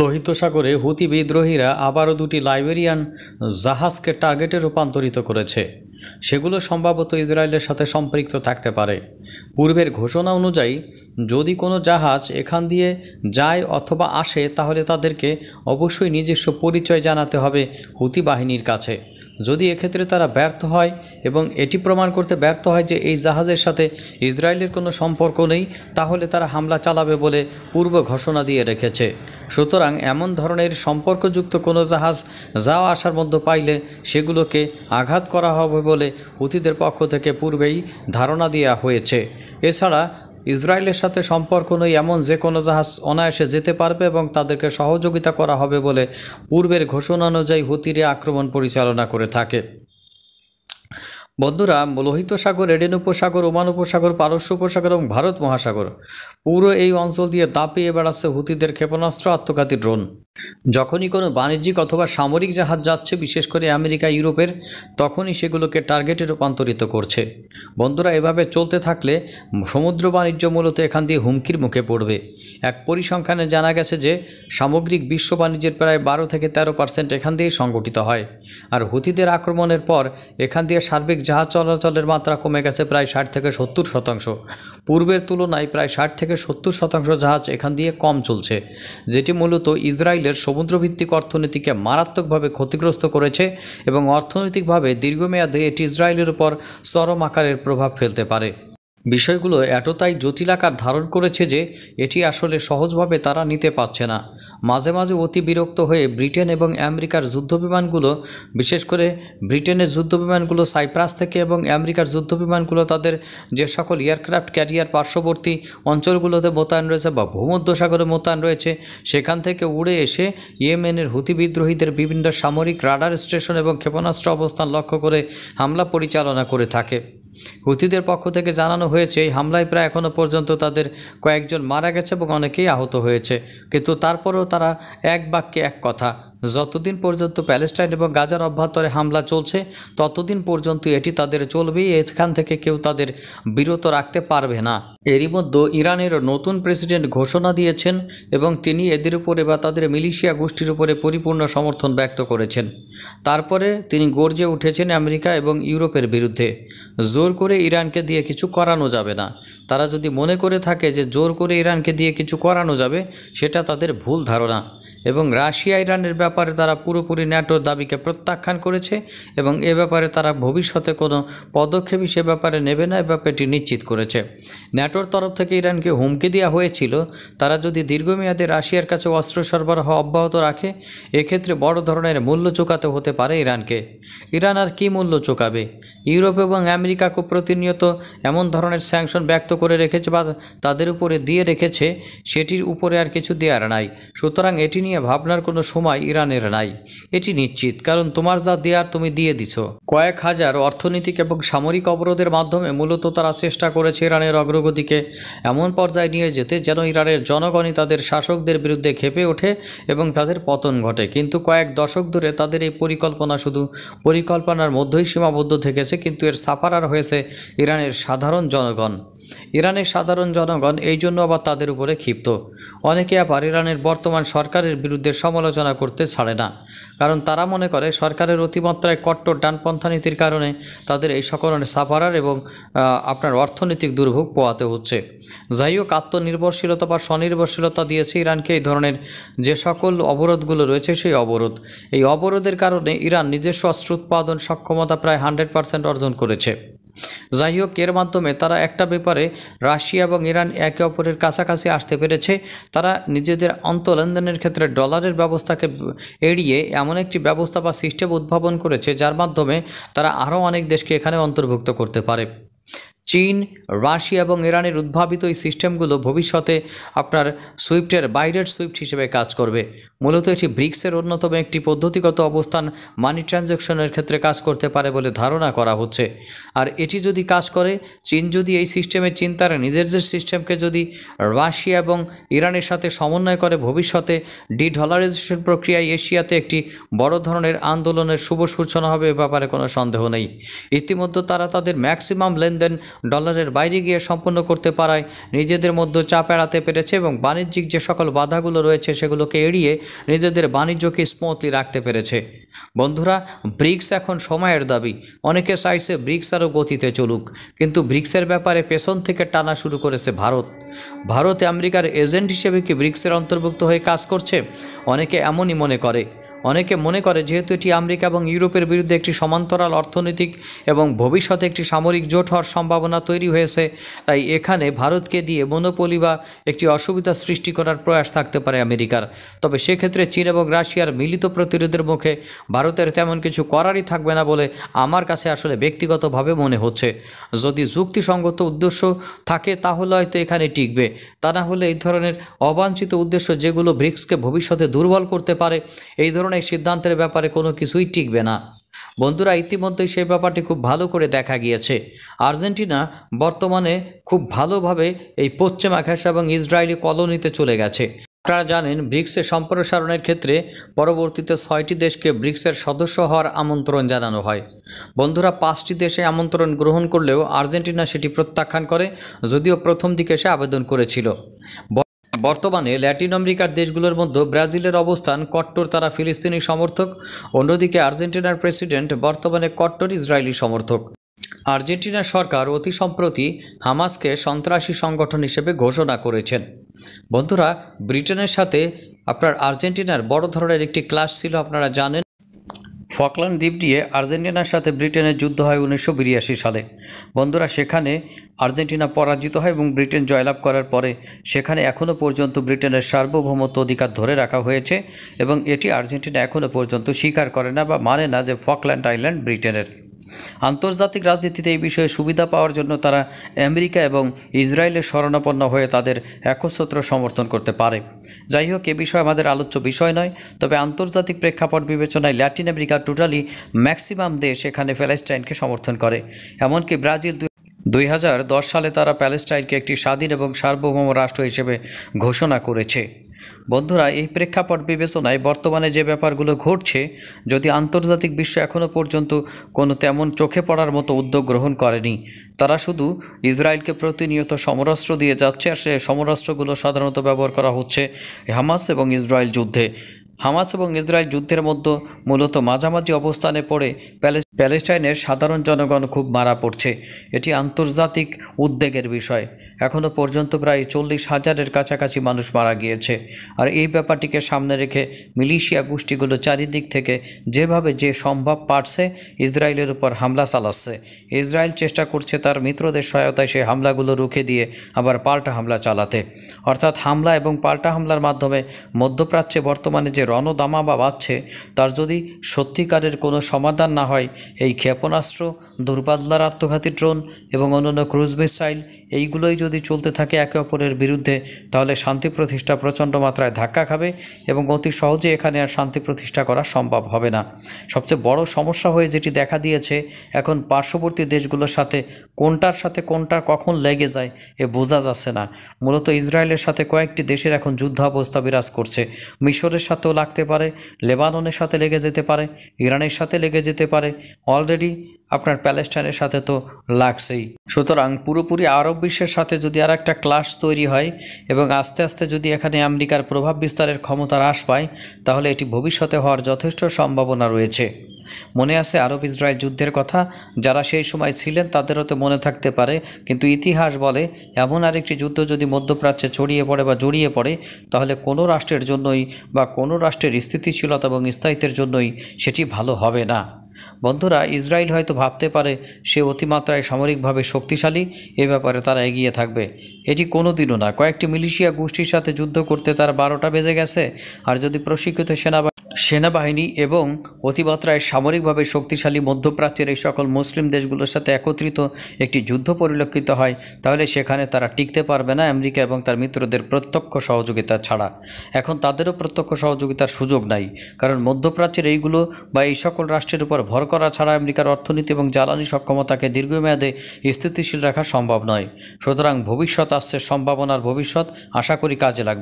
লোহিত সাগরে হুতি বিদ্রোহীরা আবারও দুটি লাইবেরিয়ান জাহাজকে টার্গেটে রূপান্তরিত করেছে সেগুলো সম্ভবত ইসরায়েলের সাথে সম্পৃক্ত থাকতে পারে পূর্বের ঘোষণা অনুযায়ী যদি কোনো জাহাজ এখান দিয়ে যায় অথবা আসে তাহলে তাদেরকে অবশ্যই নিজস্ব পরিচয় জানাতে হবে হুতি বাহিনীর কাছে যদি এক্ষেত্রে তারা ব্যর্থ হয় এবং এটি প্রমাণ করতে ব্যর্থ হয় যে এই জাহাজের সাথে ইসরায়েলের কোনো সম্পর্ক নেই তাহলে তারা হামলা চালাবে বলে পূর্ব ঘোষণা দিয়ে রেখেছে সুতরাং এমন ধরনের সম্পর্কযুক্ত কোনো জাহাজ যা আসার মধ্যে পাইলে সেগুলোকে আঘাত করা হবে বলে হুতিদের পক্ষ থেকে পূর্বেই ধারণা দেওয়া হয়েছে এছাড়া ইসরায়েলের সাথে সম্পর্ক নই এমন যে কোনো জাহাজ অনায়াসে যেতে পারবে এবং তাদেরকে সহযোগিতা করা হবে বলে পূর্বের ঘোষণা অনুযায়ী হুতিরে আক্রমণ পরিচালনা করে থাকে বন্ধুরা লোহিত সাগর এডেন উপসাগর ওমান উপসাগর পারস্য উপসাগর এবং ভারত মহাসাগর পুরো এই অঞ্চল দিয়ে দাপিয়ে বেড়াচ্ছে হুতিদের ক্ষেপণাস্ত্র আত্মঘাতী ড্রোন যখনই কোনো বাণিজ্যিক অথবা সামরিক জাহাজ যাচ্ছে বিশেষ করে আমেরিকা ইউরোপের তখনই সেগুলোকে টার্গেটে রূপান্তরিত করছে বন্ধুরা এভাবে চলতে থাকলে সমুদ্র বাণিজ্য মূলত এখান দিয়ে হুমকির মুখে পড়বে এক পরিসংখ্যানে জানা গেছে যে সামগ্রিক বিশ্ব বাণিজ্যের প্রায় বারো থেকে তেরো পার্সেন্ট এখান দিয়েই সংগঠিত হয় আর হুতিদের আক্রমণের পর এখান দিয়ে সার্বিক জাহাজ চলাচলের মাত্রা কমে গেছে প্রায় ষাট থেকে সত্তর শতাংশ পূর্বের তুলনায় প্রায় ষাট থেকে সত্তর শতাংশ জাহাজ এখান দিয়ে কম চলছে যেটি মূলত ইসরায়েলের সমুদ্রভিত্তিক অর্থনীতিকে মারাত্মকভাবে ক্ষতিগ্রস্ত করেছে এবং অর্থনৈতিকভাবে দীর্ঘমেয়াদে এটি ইসরায়েলের উপর চরম আকারের প্রভাব ফেলতে পারে বিষয়গুলো এতটাই জটিল আকার ধারণ করেছে যে এটি আসলে সহজভাবে তারা নিতে পারছে না মাঝে মাঝে অতি বিরক্ত হয়ে ব্রিটেন এবং আমেরিকার যুদ্ধবিমানগুলো বিশেষ করে ব্রিটেনের যুদ্ধবিমানগুলো সাইপ্রাস থেকে এবং আমেরিকার যুদ্ধবিমানগুলো তাদের যে সকল এয়ারক্রাফট ক্যারিয়ার পার্শ্ববর্তী অঞ্চলগুলোতে মোতায়েন রয়েছে বা ভূমধ্যসাগরে মোতায়েন রয়েছে সেখান থেকে উড়ে এসে ইয়েমেনের হুতি বিদ্রোহীদের বিভিন্ন সামরিক রাডার স্টেশন এবং ক্ষেপণাস্ত্র অবস্থান লক্ষ্য করে হামলা পরিচালনা করে থাকে হুতিদের পক্ষ থেকে জানানো হয়েছে এই হামলায় প্রায় এখনও পর্যন্ত তাদের কয়েকজন মারা গেছে এবং অনেকেই আহত হয়েছে কিন্তু তারপরেও তারা এক বাক্যে এক কথা যতদিন পর্যন্ত প্যালেস্টাইন এবং গাজার অভ্যন্তরে হামলা চলছে ততদিন পর্যন্ত এটি তাদের চলবেই এখান থেকে কেউ তাদের বিরত রাখতে পারবে না এরই মধ্যে ইরানের নতুন প্রেসিডেন্ট ঘোষণা দিয়েছেন এবং তিনি এদের উপরে বা তাদের মিলিশিয়া গোষ্ঠীর উপরে পরিপূর্ণ সমর্থন ব্যক্ত করেছেন তারপরে তিনি গর্জে উঠেছেন আমেরিকা এবং ইউরোপের বিরুদ্ধে জোর করে ইরানকে দিয়ে কিছু করানো যাবে না তারা যদি মনে করে থাকে যে জোর করে ইরানকে দিয়ে কিছু করানো যাবে সেটা তাদের ভুল ধারণা এবং রাশিয়া ইরানের ব্যাপারে তারা পুরোপুরি ন্যাটোর দাবিকে প্রত্যাখ্যান করেছে এবং এ ব্যাপারে তারা ভবিষ্যতে কোনো পদক্ষেপই সে ব্যাপারে নেবে না এ ব্যাপারটি নিশ্চিত করেছে ন্যাটোর তরফ থেকে ইরানকে হুমকি দেওয়া হয়েছিল তারা যদি দীর্ঘমেয়াদে রাশিয়ার কাছে অস্ত্র সরবরাহ অব্যাহত রাখে এক্ষেত্রে বড় ধরনের মূল্য চোকাতে হতে পারে ইরানকে ইরান আর কী মূল্য চোকাবে ইউরোপ এবং আমেরিকাকে প্রতিনিয়ত এমন ধরনের স্যাংশন ব্যক্ত করে রেখেছে বা তাদের উপরে দিয়ে রেখেছে সেটির উপরে আর কিছু দেওয়ার নাই সুতরাং এটি নিয়ে ভাবনার কোনো সময় ইরানের নাই এটি নিশ্চিত কারণ তোমার যা দেয়ার তুমি দিয়ে দিছ কয়েক হাজার অর্থনৈতিক এবং সামরিক অবরোধের মাধ্যমে মূলত তারা চেষ্টা করেছে ইরানের অগ্রগতিকে এমন পর্যায়ে নিয়ে যেতে যেন ইরানের জনগণই তাদের শাসকদের বিরুদ্ধে খেপে ওঠে এবং তাদের পতন ঘটে কিন্তু কয়েক দশক ধরে তাদের এই পরিকল্পনা শুধু পরিকল্পনার মধ্যেই সীমাবদ্ধ থেকেছে কিন্তু এর সাফারার হয়েছে ইরানের সাধারণ জনগণ ইরানের সাধারণ জনগণ এই জন্য আবার তাদের উপরে ক্ষিপ্ত অনেকে আবার ইরানের বর্তমান সরকারের বিরুদ্ধে সমালোচনা করতে ছাড়ে না কারণ তারা মনে করে সরকারের অতিমাত্রায় কট্টর ডানপন্থা নীতির কারণে তাদের এই সকল সাফারার এবং আপনার অর্থনৈতিক দুর্ভোগ পোয়াতে হচ্ছে যাই হোক আত্মনির্ভরশীলতা বা স্বনির্ভরশীলতা দিয়েছে ইরানকে এই ধরনের যে সকল অবরোধগুলো রয়েছে সেই অবরোধ এই অবরোধের কারণে ইরান নিজস্ব অস্ত্র উৎপাদন সক্ষমতা প্রায় হান্ড্রেড পার্সেন্ট অর্জন করেছে যাই হোক এর মাধ্যমে তারা একটা ব্যাপারে রাশিয়া এবং ইরান একে অপরের কাছাকাছি আসতে পেরেছে তারা নিজেদের লেনদেনের ক্ষেত্রে ডলারের ব্যবস্থাকে এড়িয়ে এমন একটি ব্যবস্থা বা সিস্টেম উদ্ভাবন করেছে যার মাধ্যমে তারা আরও অনেক দেশকে এখানে অন্তর্ভুক্ত করতে পারে চীন রাশিয়া এবং ইরানের উদ্ভাবিত এই সিস্টেমগুলো ভবিষ্যতে আপনার সুইফটের বাইরের সুইফট হিসেবে কাজ করবে মূলত এটি ব্রিক্সের অন্যতম একটি পদ্ধতিগত অবস্থান মানি ট্রানজ্যাকশনের ক্ষেত্রে কাজ করতে পারে বলে ধারণা করা হচ্ছে আর এটি যদি কাজ করে চীন যদি এই সিস্টেমে চিন্তার নিজেদের নিজের যে সিস্টেমকে যদি রাশিয়া এবং ইরানের সাথে সমন্বয় করে ভবিষ্যতে ডি ডলারাইজেশন প্রক্রিয়ায় এশিয়াতে একটি বড় ধরনের আন্দোলনের শুভ সূচনা হবে এ ব্যাপারে কোনো সন্দেহ নেই ইতিমধ্যে তারা তাদের ম্যাক্সিমাম লেনদেন ডলারের বাইরে গিয়ে সম্পন্ন করতে পারায় নিজেদের মধ্যে চাপ এড়াতে পেরেছে এবং বাণিজ্যিক যে সকল বাধাগুলো রয়েছে সেগুলোকে এড়িয়ে নিজেদের বাণিজ্যকে স্মৃতি রাখতে পেরেছে বন্ধুরা ব্রিক্স এখন সময়ের দাবি অনেকে চাইছে ব্রিক্স আরও গতিতে চলুক কিন্তু ব্রিক্সের ব্যাপারে পেছন থেকে টানা শুরু করেছে ভারত ভারতে আমেরিকার এজেন্ট হিসেবে কি ব্রিক্সের অন্তর্ভুক্ত হয়ে কাজ করছে অনেকে এমনই মনে করে অনেকে মনে করে যেহেতু এটি আমেরিকা এবং ইউরোপের বিরুদ্ধে একটি সমান্তরাল অর্থনৈতিক এবং ভবিষ্যতে একটি সামরিক জোট হওয়ার সম্ভাবনা তৈরি হয়েছে তাই এখানে ভারতকে দিয়ে মনোপলি বা একটি অসুবিধা সৃষ্টি করার প্রয়াস থাকতে পারে আমেরিকার তবে সেক্ষেত্রে চীন এবং রাশিয়ার মিলিত প্রতিরোধের মুখে ভারতের তেমন কিছু করারই থাকবে না বলে আমার কাছে আসলে ব্যক্তিগতভাবে মনে হচ্ছে যদি যুক্তিসঙ্গত উদ্দেশ্য থাকে তাহলে হয়তো এখানে টিকবে তা না হলে এই ধরনের অবাঞ্ছিত উদ্দেশ্য যেগুলো ব্রিক্সকে ভবিষ্যতে দুর্বল করতে পারে এই ধরনের সিদ্ধান্তের ব্যাপারে কোনো কিছুই টিকবে না বন্ধুরা ইতিমধ্যেই সেই ব্যাপারটি খুব ভালো করে দেখা গিয়েছে আর্জেন্টিনা বর্তমানে খুব ভালোভাবে এই পশ্চিম আকাশ এবং ইসরায়েলি কলোনিতে চলে গেছে আপনারা জানেন ব্রিক্সের সম্প্রসারণের ক্ষেত্রে পরবর্তীতে ছয়টি দেশকে ব্রিক্সের সদস্য হওয়ার আমন্ত্রণ জানানো হয় বন্ধুরা পাঁচটি দেশে আমন্ত্রণ গ্রহণ করলেও আর্জেন্টিনা সেটি প্রত্যাখ্যান করে যদিও প্রথম দিকে সে আবেদন করেছিল বর্তমানে ল্যাটিন আমেরিকার দেশগুলোর মধ্যে ব্রাজিলের অবস্থান কট্টর তারা ফিলিস্তিনি সমর্থক অন্যদিকে আর্জেন্টিনার প্রেসিডেন্ট বর্তমানে কট্টর ইসরায়েলি সমর্থক আর্জেন্টিনা সরকার অতি সম্প্রতি হামাসকে সন্ত্রাসী সংগঠন হিসেবে ঘোষণা করেছেন বন্ধুরা ব্রিটেনের সাথে আপনার আর্জেন্টিনার বড় ধরনের একটি ক্লাস ছিল আপনারা জানেন ফকল্যান্ড দ্বীপ নিয়ে আর্জেন্টিনার সাথে ব্রিটেনের যুদ্ধ হয় উনিশশো সালে বন্ধুরা সেখানে আর্জেন্টিনা পরাজিত হয় এবং ব্রিটেন জয়লাভ করার পরে সেখানে এখনও পর্যন্ত ব্রিটেনের সার্বভৌমত্ব অধিকার ধরে রাখা হয়েছে এবং এটি আর্জেন্টিনা এখনও পর্যন্ত স্বীকার করে না বা মানে না যে ফকল্যান্ড আইল্যান্ড ব্রিটেনের আন্তর্জাতিক রাজনীতিতে এই বিষয়ে সুবিধা পাওয়ার জন্য তারা আমেরিকা এবং ইসরায়েলের শরণাপন্ন হয়ে তাদের একসত্র সমর্থন করতে পারে যাই হোক এ বিষয়ে আমাদের আলোচ্য বিষয় নয় তবে আন্তর্জাতিক প্রেক্ষাপট বিবেচনায় ল্যাটিন আমেরিকা টোটালি ম্যাক্সিমাম দেশ এখানে প্যালেস্টাইনকে সমর্থন করে এমনকি ব্রাজিল দুই সালে তারা প্যালেস্টাইনকে একটি স্বাধীন এবং সার্বভৌম রাষ্ট্র হিসেবে ঘোষণা করেছে বন্ধুরা এই প্রেক্ষাপট বিবেচনায় বর্তমানে যে ব্যাপারগুলো ঘটছে যদি আন্তর্জাতিক বিশ্ব এখনও পর্যন্ত কোনো তেমন চোখে পড়ার মতো উদ্যোগ গ্রহণ করেনি তারা শুধু ইসরায়েলকে প্রতিনিয়ত সমরাস্ত্র দিয়ে যাচ্ছে আর সে সমরাস্ত্রগুলো সাধারণত ব্যবহার করা হচ্ছে হামাস এবং ইসরায়েল যুদ্ধে হামাস এবং ইসরায়েল যুদ্ধের মধ্যে মূলত মাঝামাঝি অবস্থানে পড়ে প্যালেস প্যালেস্টাইনের সাধারণ জনগণ খুব মারা পড়ছে এটি আন্তর্জাতিক উদ্বেগের বিষয় এখনও পর্যন্ত প্রায় চল্লিশ হাজারের কাছাকাছি মানুষ মারা গিয়েছে আর এই ব্যাপারটিকে সামনে রেখে মিলিশিয়া গোষ্ঠীগুলো চারিদিক থেকে যেভাবে যে সম্ভব পারছে ইসরায়েলের উপর হামলা চালাচ্ছে ইসরায়েল চেষ্টা করছে তার মিত্রদের সহায়তায় সেই হামলাগুলো রুখে দিয়ে আবার পাল্টা হামলা চালাতে অর্থাৎ হামলা এবং পাল্টা হামলার মাধ্যমে মধ্যপ্রাচ্যে বর্তমানে যে রণদামা বা বাঁচছে তার যদি সত্যিকারের কোনো সমাধান না হয় এই ক্ষেপণাস্ত্র দুর্বাদলার আত্মঘাতী ড্রোন এবং অন্যান্য ক্রুজ মিসাইল এইগুলোই যদি চলতে থাকে একে অপরের বিরুদ্ধে তাহলে শান্তি প্রতিষ্ঠা প্রচণ্ড মাত্রায় ধাক্কা খাবে এবং অতি সহজে এখানে আর শান্তি প্রতিষ্ঠা করা সম্ভব হবে না সবচেয়ে বড় সমস্যা হয়ে যেটি দেখা দিয়েছে এখন পার্শ্ববর্তী দেশগুলোর সাথে কোনটার সাথে কোনটা কখন লেগে যায় এ বোঝা যাচ্ছে না মূলত ইসরায়েলের সাথে কয়েকটি দেশের এখন যুদ্ধাবস্থা বিরাজ করছে মিশরের সাথেও লাগতে পারে লেবাননের সাথে লেগে যেতে পারে ইরানের সাথে লেগে যেতে পারে অলরেডি আপনার প্যালেস্টাইনের সাথে তো লাগছেই সুতরাং পুরোপুরি আরব বিশ্বের সাথে যদি আর একটা ক্লাস তৈরি হয় এবং আস্তে আস্তে যদি এখানে আমেরিকার প্রভাব বিস্তারের ক্ষমতা হ্রাস পায় তাহলে এটি ভবিষ্যতে হওয়ার যথেষ্ট সম্ভাবনা রয়েছে মনে আছে আরব ইসরায়েল যুদ্ধের কথা যারা সেই সময় ছিলেন তাদেরও তো মনে থাকতে পারে কিন্তু ইতিহাস বলে এমন আরেকটি যুদ্ধ যদি মধ্যপ্রাচ্যে ছড়িয়ে পড়ে বা জড়িয়ে পড়ে তাহলে কোনো রাষ্ট্রের জন্যই বা কোনো রাষ্ট্রের স্থিতিশীলতা এবং স্থায়িত্বের জন্যই সেটি ভালো হবে না বন্ধুরা ইসরায়েল হয়তো ভাবতে পারে সে অতিমাত্রায় সামরিকভাবে শক্তিশালী এ ব্যাপারে তারা এগিয়ে থাকবে এটি কোনো দিনও না কয়েকটি মিলিশিয়া গোষ্ঠীর সাথে যুদ্ধ করতে তার বারোটা বেজে গেছে আর যদি প্রশিক্ষিত সেনাবাহিনী সেনাবাহিনী এবং অতিমাত্রায় সামরিকভাবে শক্তিশালী মধ্যপ্রাচ্যের এই সকল মুসলিম দেশগুলোর সাথে একত্রিত একটি যুদ্ধ পরিলক্ষিত হয় তাহলে সেখানে তারা টিকতে পারবে না আমেরিকা এবং তার মিত্রদের প্রত্যক্ষ সহযোগিতা ছাড়া এখন তাদেরও প্রত্যক্ষ সহযোগিতার সুযোগ নাই কারণ মধ্যপ্রাচ্যের এইগুলো বা এই সকল রাষ্ট্রের উপর ভর করা ছাড়া আমেরিকার অর্থনীতি এবং জ্বালানি সক্ষমতাকে দীর্ঘমেয়াদে স্থিতিশীল রাখা সম্ভব নয় সুতরাং ভবিষ্যৎ আসছে সম্ভাবনার ভবিষ্যৎ আশা করি কাজে লাগবে